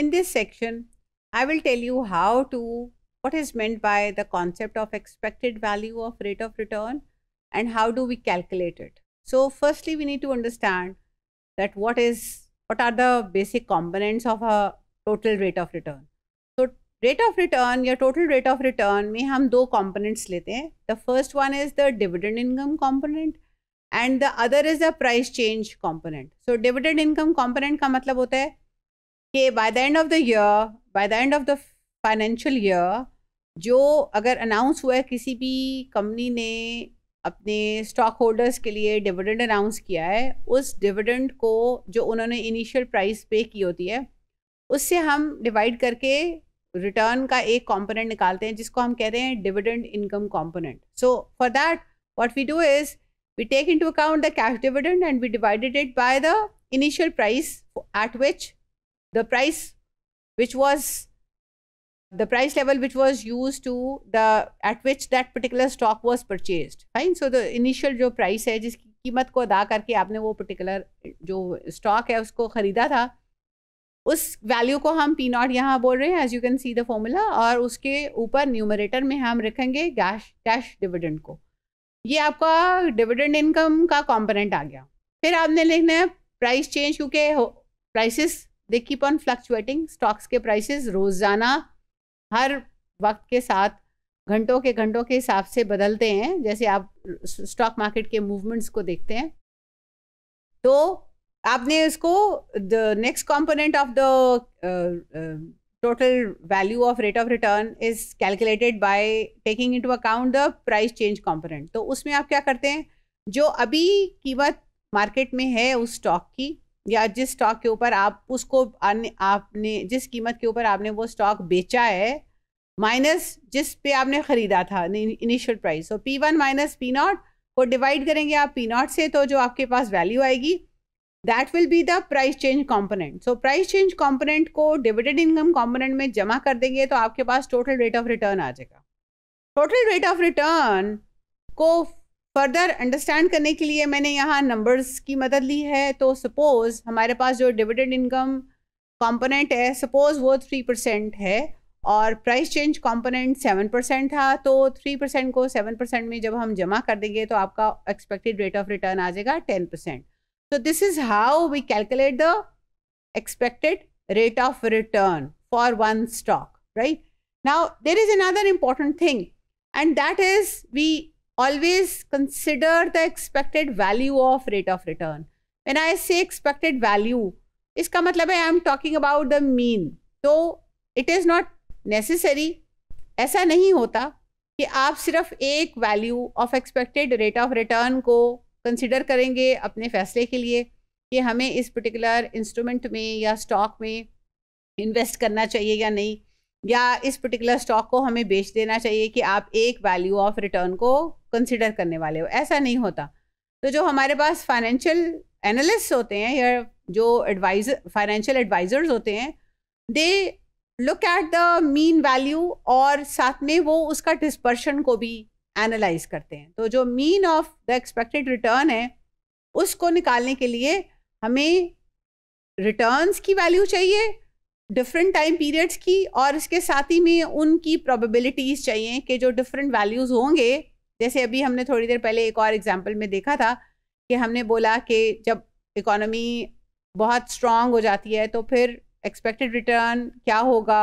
In this section, I will tell you how to, what is meant by the concept of expected value of rate of return and how do we calculate it. So firstly, we need to understand that what is, what are the basic components of a total rate of return. So rate of return your total rate of return में have two components lete. The first one is the dividend income component and the other is the price change component. So dividend income component ka matlab hota hai. कि by the end of the year by the end of the financial year जो अगर announce हुआ है किसी भी company ने अपने stock holders के लिए डिविडेंड अनाउंस किया है उस डिविडेंड को जो उन्होंने इनिशियल प्राइस पे की होती है उससे हम डिवाइड करके रिटर्न का एक कंपोनेंट निकालते हैं जिसको हम कहते हैं dividend income component so for that what we do is we take into account the cash dividend and we divided it by the initial price at which the price which was the price level which was used to the at which that particular stock was purchased fine so the initial जो price है जिसकी कीमत को अदा करके आपने वो particular जो स्टॉक है उसको ख़रीदा था उस वैल्यू को हम पी नॉट यहाँ बोल रहे हैं as you can see the formula और उसके ऊपर न्यूमरेटर में हम रखेंगे गैश कैश डिविडेंड को ये आपका डिविडेंड इनकम का कॉम्पोनेंट आ गया फिर आपने लिखना है प्राइस चेंज क्योंकि prices they keep on fluctuating stocks के प्राइसेस रोज़ाना हर वक्त के साथ घंटों के घंटों के हिसाब से बदलते हैं जैसे आप स्टॉक मार्केट के मूवमेंट्स को देखते हैं तो आपने इसको the next component of the total value of rate of return is calculated by taking into account the price change component तो उसमें आप क्या करते हैं जो अभी कीमत मार्केट में है उस स्टॉक की या जिस स्टॉक के ऊपर आप उसको आपने जिस कीमत के ऊपर आपने वो स्टॉक बेचा है माइनस जिस पे आपने ख़रीदा था इनिशियल प्राइस तो P one minus P naught को डिवाइड करेंगे आप पी नॉट से तो जो आपके पास वैल्यू आएगी that will be the price change component so price change component को डिविडेंड इनकम कॉम्पोनेंट में जमा कर देंगे तो आपके पास टोटल रेट ऑफ रिटर्न आ जाएगा टोटल रेट ऑफ रिटर्न को फर्दर अंडरस्टैंड करने के लिए मैंने यहाँ नंबर्स की मदद ली है तो सपोज़ हमारे पास जो डिविडेंड इनकम कंपोनेंट है सपोज़ वो थ्री परसेंट है और price change component seven percent था तो थ्री परसेंट को सेवन परसेंट में जब हम जमा कर देंगे तो आपका एक्सपेक्टेड रेट ऑफ रिटर्न आ जाएगा टेन परसेंट तो this is how we calculate the expected rate of return for one stock right now there is another important thing and that is we always consider the expected value of rate of return and I say expected value इसका मतलब है I am talking about the mean तो it is not necessary ऐसा नहीं होता कि आप सिर्फ एक value of expected rate of return को कंसिडर करेंगे अपने फैसले के लिए कि हमें इस पर्टिकुलर इंस्ट्रूमेंट में या स्टॉक में इन्वेस्ट करना चाहिए या नहीं या इस पर्टिकुलर स्टॉक को हमें बेच देना चाहिए कि आप एक वैल्यू ऑफ रिटर्न को कंसिडर करने वाले हो ऐसा नहीं होता तो जो हमारे पास फाइनेंशियल एनालिस्ट होते हैं या जो एडवाइजर फाइनेंशियल एडवाइजर्स होते हैं they look at the mean value और साथ में वो उसका डिस्पर्शन को भी एनालाइज करते हैं तो जो mean of the expected return है उसको निकालने के लिए हमें रिटर्न्स की वैल्यू चाहिए डिफरेंट टाइम पीरियड्स की और इसके साथ ही में उनकी प्रोबेबिलिटीज़ चाहिए कि जो डिफरेंट वैल्यूज़ होंगे जैसे अभी हमने थोड़ी देर पहले एक और एग्जाम्पल में देखा था कि हमने बोला कि जब इकोनॉमी बहुत स्ट्रांग हो जाती है तो फिर एक्सपेक्टेड रिटर्न क्या होगा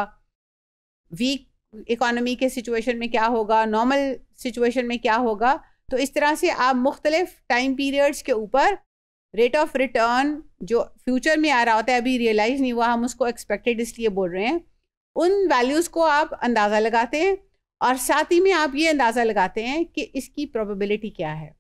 वीक इकोनॉमी के सिचुएशन में क्या होगा नॉर्मल सिचुएशन में क्या होगा तो इस तरह से आप मुख्तलिफ टाइम पीरियड्स के ऊपर रेट ऑफ रिटर्न जो फ्यूचर में आ रहा होता है अभी रियलाइज नहीं हुआ हम उसको एक्सपेक्टेड इसलिए बोल रहे हैं उन वैल्यूज़ को आप अंदाज़ा लगाते हैं और साथ ही में आप ये अंदाज़ा लगाते हैं कि इसकी प्रोबेबिलिटी क्या है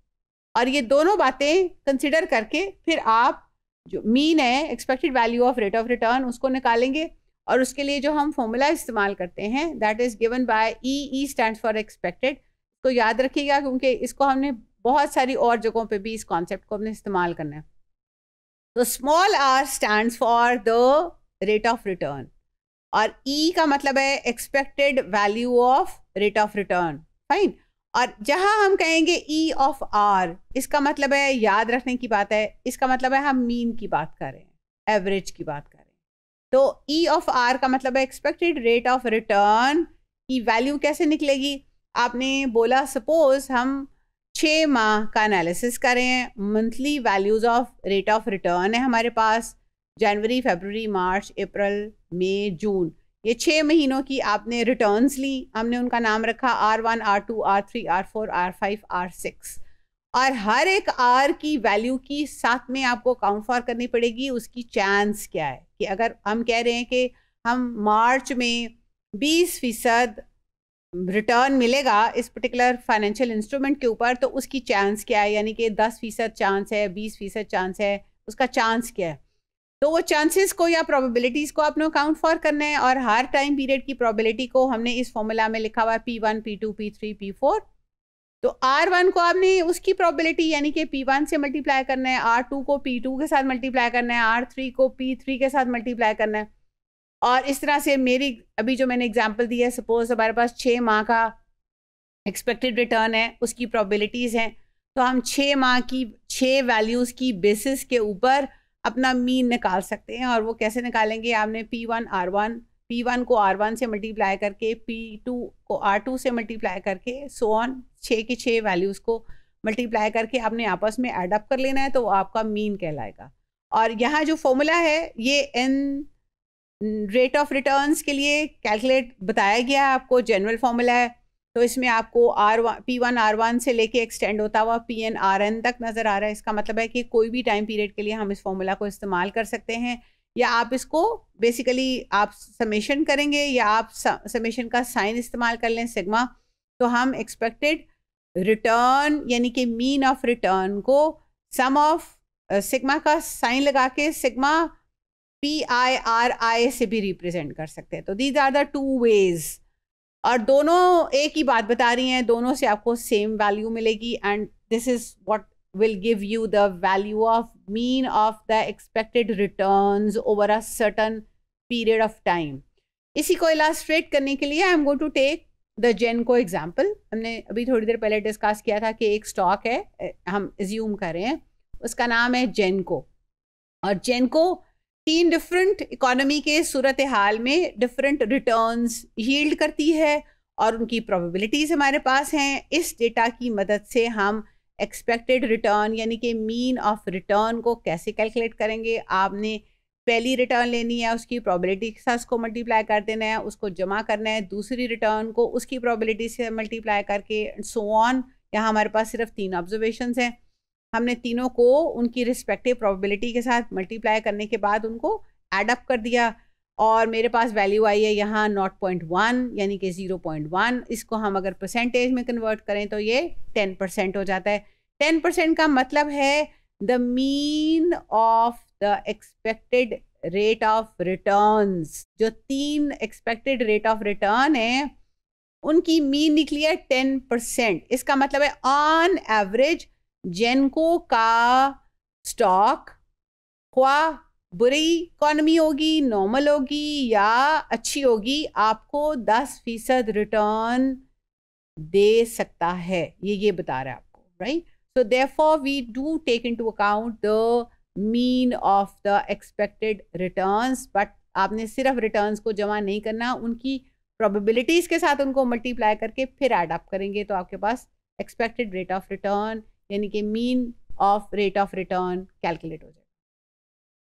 और ये दोनों बातें कंसिडर करके फिर आप जो मीन है expected value of rate of return उसको निकालेंगे और उसके लिए जो हम फॉर्मूला इस्तेमाल करते हैं that is given by E E stand for expected तो याद रखिएगा क्योंकि इसको हमने बहुत सारी और जगहों पे भी इस कॉन्सेप्ट को हमने इस्तेमाल करना है तो small R stand for the rate of return और ई e का मतलब है expected value of rate of return fine और जहां हम कहेंगे ई ऑफ आर इसका मतलब है याद रखने की बात है इसका मतलब है हम मीन की बात कर रहे हैं एवरेज की बात कर रहे हैं तो ई ऑफ आर का मतलब है एक्सपेक्टेड रेट ऑफ रिटर्न की वैल्यू कैसे निकलेगी आपने बोला सपोज हम छः माह का एनालिसिस करें monthly values of rate of return है हमारे पास जनवरी फेबररी मार्च अप्रैल मई जून ये छः महीनों की आपने रिटर्न्स ली हमने उनका नाम रखा R one R two R three R four R five R six और हर एक आर की वैल्यू की साथ में आपको काउंट फॉर करनी पड़ेगी उसकी चांस क्या है कि अगर हम कह रहे हैं कि हम मार्च में बीस फीसद रिटर्न मिलेगा इस पर्टिकुलर फाइनेंशियल इंस्ट्रूमेंट के ऊपर तो उसकी चांस क्या है यानी कि दस फीसद चांस है बीस फीसद चांस है उसका चांस क्या है तो वो चांसेस को या प्रोबेबिलिटीज़ को आपने अकाउंट फॉर करना है और हर टाइम पीरियड की प्रोबेबिलिटी को हमने इस फॉर्मूला में लिखा हुआ है P one P two P three P four तो आर वन को आपने उसकी प्रोबेबिलिटी यानी कि पी वन से मल्टीप्लाई करना है आर टू को पी टू के साथ मल्टीप्लाई करना है आर थ्री को पी थ्री के साथ मल्टीप्लाई करना है और इस तरह से मेरी अभी जो मैंने एग्जांपल दी है सपोज हमारे पास छः माह का एक्सपेक्टेड रिटर्न है उसकी प्रॉबिलिटीज़ हैं तो हम छः माह की छः वैल्यूज़ की बेसिस के ऊपर अपना मीन निकाल सकते हैं और वो कैसे निकालेंगे आपने P one R one P one को आर वन से मल्टीप्लाई करके पी टू को आर टू से मल्टीप्लाई करके सो ऑन छः के छः वैल्यूज़ को मल्टीप्लाई करके आपने आपस में एडअप कर लेना है तो वो आपका मीन कहलाएगा और यहाँ जो फॉर्मूला है ये एन रेट ऑफ रिटर्न्स के लिए कैलकुलेट बताया गया है आपको जनरल फॉर्मूला है तो इसमें आपको R one P one R one से लेके एक्सटेंड होता हुआ पी एन आर एन तक नज़र आ रहा है इसका मतलब है कि कोई भी टाइम पीरियड के लिए हम इस फॉर्मूला को इस्तेमाल कर सकते हैं या आप इसको बेसिकली आप समेशन करेंगे या आप समेशन का साइन इस्तेमाल कर लें सिग्मा तो हम एक्सपेक्टेड रिटर्न यानी कि मीन ऑफ रिटर्न को सम ऑफ सिग्मा का साइन लगा के sigma P I R I से भी रिप्रेजेंट कर सकते हैं तो these are the two ways और दोनों एक ही बात बता रही हैं दोनों से आपको सेम वैल्यू मिलेगी and this is what will give you the value of mean of the expected return over a certain period of time इसी को इलास्ट्रेट करने के लिए I am going to take the जेन को एग्जाम्पल हमने अभी थोड़ी देर पहले डिस्कस किया था कि एक स्टॉक है हम एज्यूम करें उसका नाम है जेनको और जेनको तीन डिफरेंट इकोनॉमी के सूरत हाल में डिफरेंट रिटर्न्स यील्ड करती है और उनकी प्रोबेबिलिटीज़ हमारे पास हैं इस डेटा की मदद से हम एक्सपेक्टेड रिटर्न यानी कि मीन ऑफ रिटर्न को कैसे कैलकुलेट करेंगे आपने पहली रिटर्न लेनी है उसकी प्रोबेबिलिटी के साथ उसको मल्टीप्लाई कर देना है उसको जमा करना है दूसरी रिटर्न को उसकी प्रोबेबिलिटी से मल्टीप्लाई करके सो ऑन यहाँ हमारे पास सिर्फ तीन ऑब्जर्वेशन हैं हमने तीनों को उनकी रिस्पेक्टिव प्रोबेबिलिटी के साथ मल्टीप्लाई करने के बाद उनको एडअप कर दिया और मेरे पास वैल्यू आई है यहाँ नॉट पॉइंट वन यानी कि ज़ीरो पॉइंट वन इसको हम अगर परसेंटेज में कन्वर्ट करें तो ये टेन परसेंट हो जाता है टेन परसेंट का मतलब है the mean of the expected rate of return जो तीन एक्सपेक्टेड रेट ऑफ रिटर्न है उनकी मीन निकली है टेन परसेंट इसका मतलब है ऑन एवरेज जेनको का स्टॉक हुआ बुरी इकॉनमी होगी नॉर्मल होगी या अच्छी होगी आपको दस फीसद रिटर्न दे सकता है ये ये बता रहा है आपको right so therefore we do take into account the mean of the expected returns but आपने सिर्फ रिटर्न्स को जमा नहीं करना उनकी प्रोबेबिलिटीज़ के साथ उनको मल्टीप्लाई करके फिर एडअप करेंगे तो आपके पास एक्सपेक्टेड रेट ऑफ रिटर्न यानी कि mean of rate of return calculate हो जाएगा